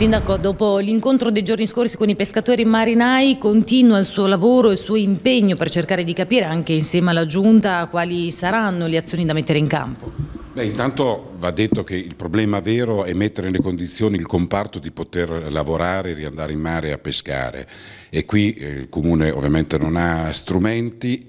Sindaco, dopo l'incontro dei giorni scorsi con i pescatori marinai, continua il suo lavoro e il suo impegno per cercare di capire anche insieme alla Giunta quali saranno le azioni da mettere in campo. Beh, intanto va detto che il problema vero è mettere nelle condizioni il comparto di poter lavorare, riandare in mare a pescare e qui eh, il Comune ovviamente non ha strumenti,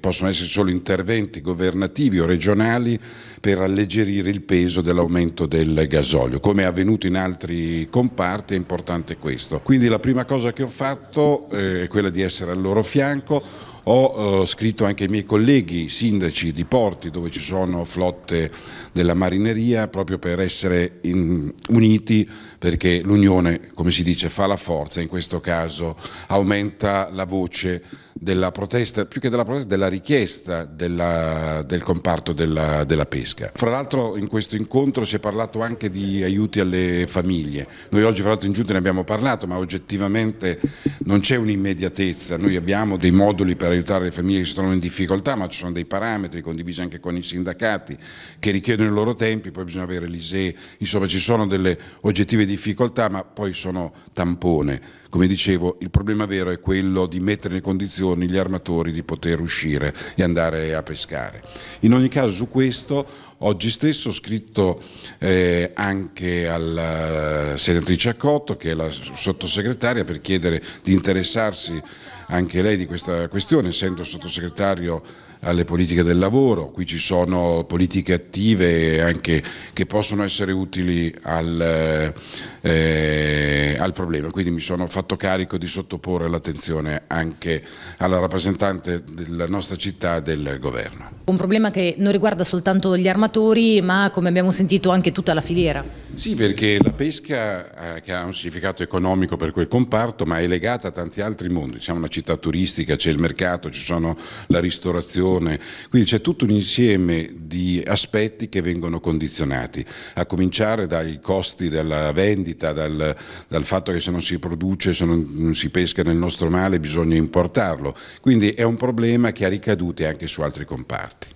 possono esserci solo interventi governativi o regionali per alleggerire il peso dell'aumento del gasolio. Come è avvenuto in altri comparti è importante questo. Quindi la prima cosa che ho fatto eh, è quella di essere al loro fianco ho eh, scritto anche ai miei colleghi sindaci di porti dove ci sono flotte della marineria proprio per essere in, uniti perché l'unione, come si dice, fa la forza, in questo caso aumenta la voce della protesta, più che della protesta, della richiesta della, del comparto della, della pesca. Fra l'altro in questo incontro si è parlato anche di aiuti alle famiglie. Noi oggi fra l'altro in giunta ne abbiamo parlato, ma oggettivamente non c'è un'immediatezza. Noi abbiamo dei moduli per aiutare le famiglie che si trovano in difficoltà, ma ci sono dei parametri condivisi anche con i sindacati che richiedono i loro tempi, poi bisogna avere l'ISE, insomma ci sono delle oggettive difficoltà, ma poi sono tampone. Come dicevo, il problema vero è quello di mettere in condizione condizioni gli armatori di poter uscire e andare a pescare. In ogni caso su questo oggi stesso ho scritto eh, anche alla eh, senatrice Accotto che è la sottosegretaria per chiedere di interessarsi anche lei di questa questione, essendo sottosegretario alle politiche del lavoro, qui ci sono politiche attive anche che possono essere utili al, eh, al problema, quindi mi sono fatto carico di sottoporre l'attenzione anche alla rappresentante della nostra città del governo. Un problema che non riguarda soltanto gli armatori ma come abbiamo sentito anche tutta la filiera. Sì, perché la pesca, eh, che ha un significato economico per quel comparto, ma è legata a tanti altri mondi. Siamo una città turistica, c'è il mercato, ci sono la ristorazione, quindi c'è tutto un insieme di aspetti che vengono condizionati, a cominciare dai costi della vendita, dal, dal fatto che se non si produce, se non si pesca nel nostro male bisogna importarlo. Quindi è un problema che ha ricadute anche su altri comparti.